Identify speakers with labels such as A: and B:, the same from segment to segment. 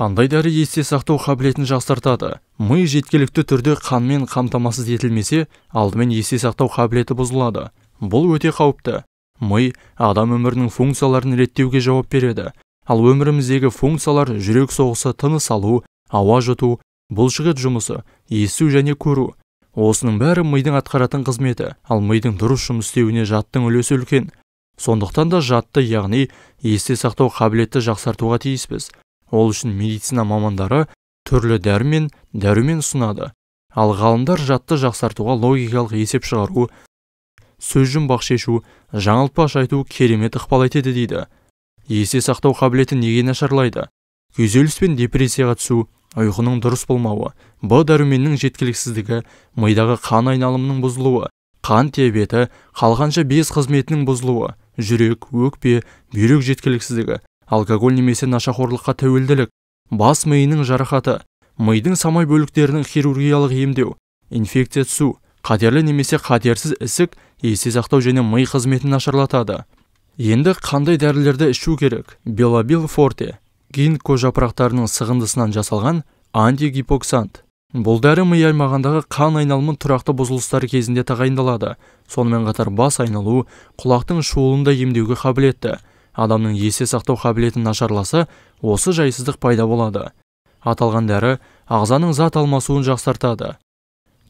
A: қандай дәрі есте сақтау қабілетін жақсартады ми жеткілікті түрде қанмен қамтамасыз етілмесе алдымен есте сақтау қабілеті бұзылады бұл өте қауіпті ми адам өмірінің функцияларын реттеуге жауап береді ал өміріміздегі функциялар жүрек соғысы тыныс алу ауа жұту бұлшықет жұмысы есту және көру осының бәрі мидың атқаратын қызметі ал мидың дұрыс жұмыс істеуіне жаттың үлесі үлкен сондықтан да жатты яғни есте сақтау қабілетті жақсартуға тиіспіз ол үшін медицина мамандары түрлі мен дәрумен ұсынады ал ғалымдар жатты жақсартуға логикалық есеп шығару сөз жұмбақ шешу жаңылтпаш айту керемет ықпал етеді дейді есте сақтау қабілеті неге нашарлайды күйзеліс пен депрессияға түсу ұйқының дұрыс болмауы б дәруменнің жеткіліксіздігі мидағы қан айналымының бұзылуы қан диабеті қалғанша без қызметінің бұзылуы жүрек өкпе бүйрек жеткіліксіздігі алкоголь немесе нашақорлыққа тәуелділік бас миының жарақаты мидың самай бөліктерінің хирургиялық емдеу инфекция түсу қатерлі немесе қатерсіз ісік есте сақтау және ми қызметін нашарлатады енді қандай дәрілерді ішу керек белабил форте гинко жапырақтарының сығындысынан жасалған антигипоксант бұл дәрі ми аймағындағы қан айналымы тұрақты бұзылыстар кезінде тағайындалады сонымен қатар бас айналу құлақтың шуылын да емдеуге қабілетті адамның есте сақтау қабілетін нашарласа осы жайсыздық пайда болады аталған дәрі ағзаның зат алмасуын жақсартады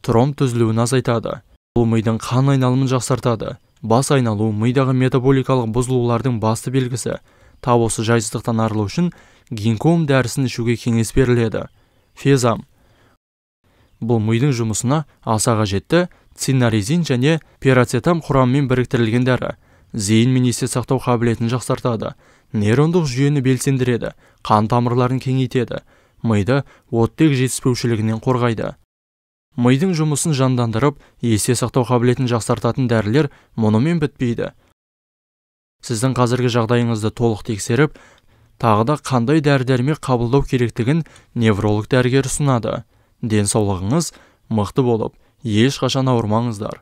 A: тромб түзілуін азайтады бұл мидың қан айналымын жақсартады бас айналу мидағы метаболикалық бұзылулардың басты белгісі тап осы жайсыздықтан арылу үшін гинком дәрісін ішуге кеңес беріледі фезам бұл мидың жұмысына аса қажетті цинаризин және перацетам құрамымен біріктірілген дәрі зейін мен есте сақтау қабілетін жақсартады нейрондық жүйені белсендіреді қан тамырларын кеңейтеді миды оттек жетіспеушілігінен қорғайды мидың жұмысын жандандырып есте сақтау қабілетін жақсартатын дәрілер мұнымен бітпейді сіздің қазіргі жағдайыңызды толық тексеріп тағы да қандай дәрі дәрмек қабылдау керектігін невролог дәрігер ұсынады денсаулығыңыз мықты болып ешқашан ауырмаңыздар